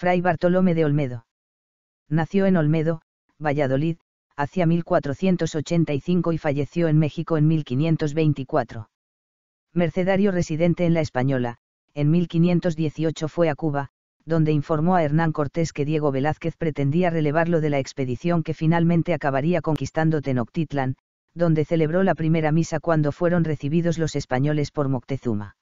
Fray Bartolomé de Olmedo. Nació en Olmedo, Valladolid, hacia 1485 y falleció en México en 1524. Mercedario residente en la Española, en 1518 fue a Cuba, donde informó a Hernán Cortés que Diego Velázquez pretendía relevarlo de la expedición que finalmente acabaría conquistando Tenochtitlán, donde celebró la primera misa cuando fueron recibidos los españoles por Moctezuma.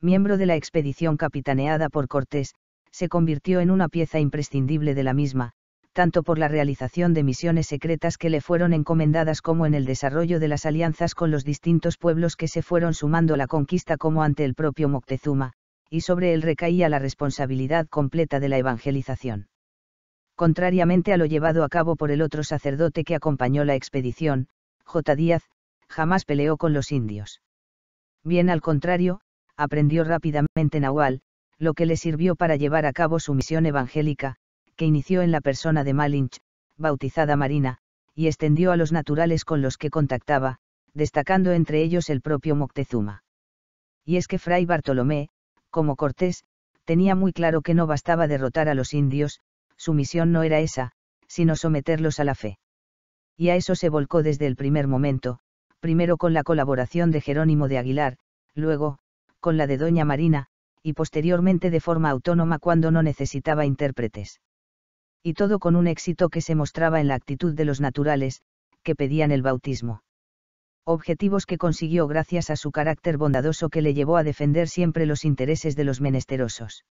Miembro de la expedición capitaneada por Cortés, se convirtió en una pieza imprescindible de la misma, tanto por la realización de misiones secretas que le fueron encomendadas como en el desarrollo de las alianzas con los distintos pueblos que se fueron sumando a la conquista como ante el propio Moctezuma, y sobre él recaía la responsabilidad completa de la evangelización. Contrariamente a lo llevado a cabo por el otro sacerdote que acompañó la expedición, J. Díaz, jamás peleó con los indios. Bien al contrario, aprendió rápidamente Nahual, lo que le sirvió para llevar a cabo su misión evangélica, que inició en la persona de Malinch, bautizada Marina, y extendió a los naturales con los que contactaba, destacando entre ellos el propio Moctezuma. Y es que Fray Bartolomé, como Cortés, tenía muy claro que no bastaba derrotar a los indios, su misión no era esa, sino someterlos a la fe. Y a eso se volcó desde el primer momento, primero con la colaboración de Jerónimo de Aguilar, luego, con la de Doña Marina, y posteriormente de forma autónoma cuando no necesitaba intérpretes. Y todo con un éxito que se mostraba en la actitud de los naturales, que pedían el bautismo. Objetivos que consiguió gracias a su carácter bondadoso que le llevó a defender siempre los intereses de los menesterosos.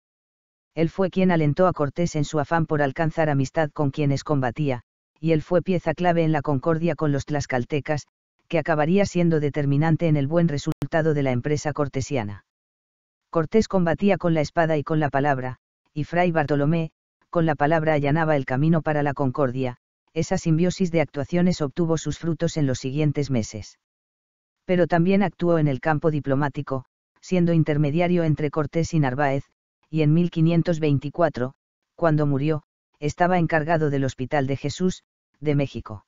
Él fue quien alentó a Cortés en su afán por alcanzar amistad con quienes combatía, y él fue pieza clave en la concordia con los tlaxcaltecas, que acabaría siendo determinante en el buen resultado de la empresa cortesiana. Cortés combatía con la espada y con la palabra, y Fray Bartolomé, con la palabra allanaba el camino para la concordia, esa simbiosis de actuaciones obtuvo sus frutos en los siguientes meses. Pero también actuó en el campo diplomático, siendo intermediario entre Cortés y Narváez, y en 1524, cuando murió, estaba encargado del Hospital de Jesús, de México.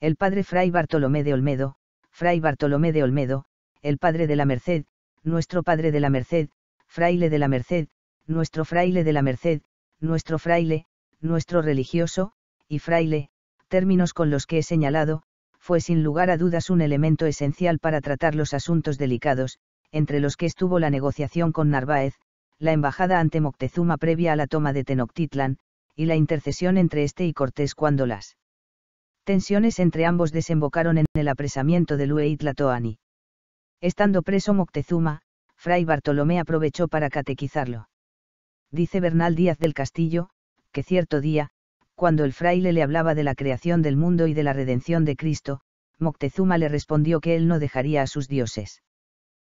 El padre Fray Bartolomé de Olmedo, Fray Bartolomé de Olmedo, el padre de la Merced, nuestro Padre de la Merced, Fraile de la Merced, nuestro Fraile de la Merced, nuestro Fraile, nuestro religioso, y Fraile, términos con los que he señalado, fue sin lugar a dudas un elemento esencial para tratar los asuntos delicados, entre los que estuvo la negociación con Narváez, la embajada ante Moctezuma previa a la toma de Tenochtitlan, y la intercesión entre este y Cortés cuando las tensiones entre ambos desembocaron en el apresamiento de Lueitlatoani. Estando preso Moctezuma, Fray Bartolomé aprovechó para catequizarlo. Dice Bernal Díaz del Castillo, que cierto día, cuando el fraile le hablaba de la creación del mundo y de la redención de Cristo, Moctezuma le respondió que él no dejaría a sus dioses.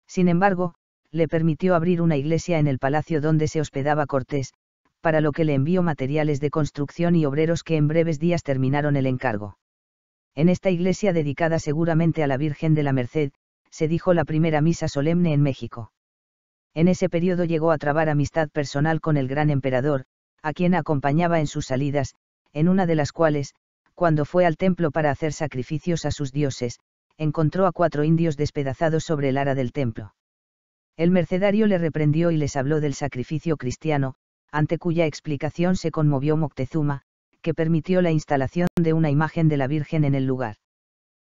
Sin embargo, le permitió abrir una iglesia en el palacio donde se hospedaba Cortés, para lo que le envió materiales de construcción y obreros que en breves días terminaron el encargo. En esta iglesia dedicada seguramente a la Virgen de la Merced, se dijo la primera misa solemne en México. En ese periodo llegó a trabar amistad personal con el gran emperador, a quien acompañaba en sus salidas, en una de las cuales, cuando fue al templo para hacer sacrificios a sus dioses, encontró a cuatro indios despedazados sobre el ara del templo. El mercenario le reprendió y les habló del sacrificio cristiano, ante cuya explicación se conmovió Moctezuma, que permitió la instalación de una imagen de la Virgen en el lugar.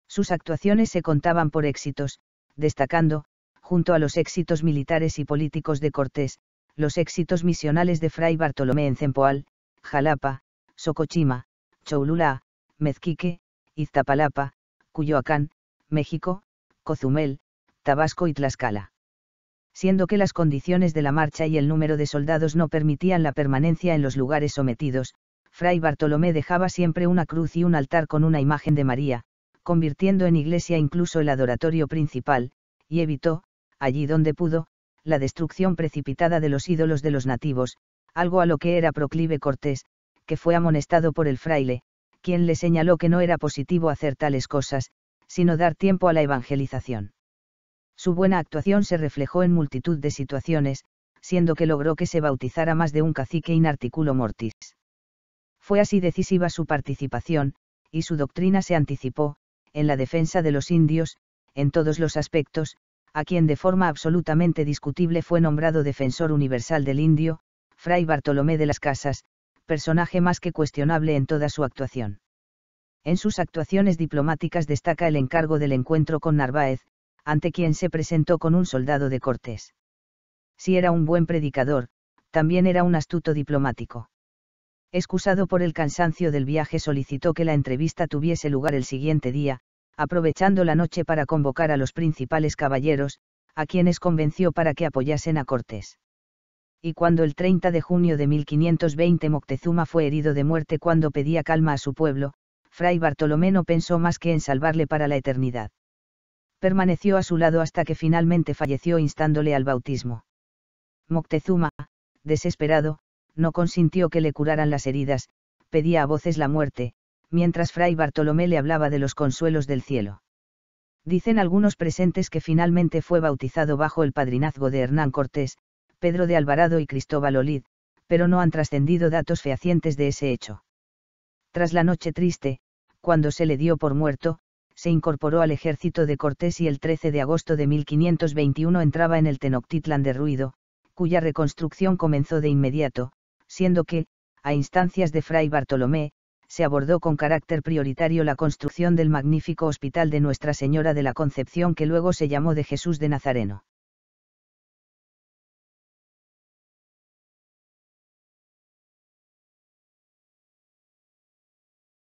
Sus actuaciones se contaban por éxitos, destacando, junto a los éxitos militares y políticos de Cortés, los éxitos misionales de Fray Bartolomé en Zempoal, Jalapa, Socochima, Choulula, Mezquique, Iztapalapa, Cuyoacán, México, Cozumel, Tabasco y Tlaxcala. Siendo que las condiciones de la marcha y el número de soldados no permitían la permanencia en los lugares sometidos, Fray Bartolomé dejaba siempre una cruz y un altar con una imagen de María, convirtiendo en iglesia incluso el adoratorio principal, y evitó, allí donde pudo, la destrucción precipitada de los ídolos de los nativos, algo a lo que era proclive Cortés, que fue amonestado por el fraile, quien le señaló que no era positivo hacer tales cosas, sino dar tiempo a la evangelización. Su buena actuación se reflejó en multitud de situaciones, siendo que logró que se bautizara más de un cacique in articulo mortis. Fue así decisiva su participación, y su doctrina se anticipó, en la defensa de los indios, en todos los aspectos, a quien de forma absolutamente discutible fue nombrado defensor universal del indio, Fray Bartolomé de las Casas, personaje más que cuestionable en toda su actuación. En sus actuaciones diplomáticas destaca el encargo del encuentro con Narváez, ante quien se presentó con un soldado de Cortés. Si era un buen predicador, también era un astuto diplomático. Excusado por el cansancio del viaje solicitó que la entrevista tuviese lugar el siguiente día, aprovechando la noche para convocar a los principales caballeros, a quienes convenció para que apoyasen a Cortés. Y cuando el 30 de junio de 1520 Moctezuma fue herido de muerte cuando pedía calma a su pueblo, Fray Bartolomé no pensó más que en salvarle para la eternidad. Permaneció a su lado hasta que finalmente falleció instándole al bautismo. Moctezuma, desesperado, no consintió que le curaran las heridas, pedía a voces la muerte, mientras Fray Bartolomé le hablaba de los consuelos del cielo. Dicen algunos presentes que finalmente fue bautizado bajo el padrinazgo de Hernán Cortés, Pedro de Alvarado y Cristóbal Olid, pero no han trascendido datos fehacientes de ese hecho. Tras la noche triste, cuando se le dio por muerto, se incorporó al ejército de Cortés y el 13 de agosto de 1521 entraba en el Tenochtitlan de Ruido, cuya reconstrucción comenzó de inmediato, siendo que, a instancias de Fray Bartolomé, se abordó con carácter prioritario la construcción del magnífico hospital de Nuestra Señora de la Concepción que luego se llamó de Jesús de Nazareno.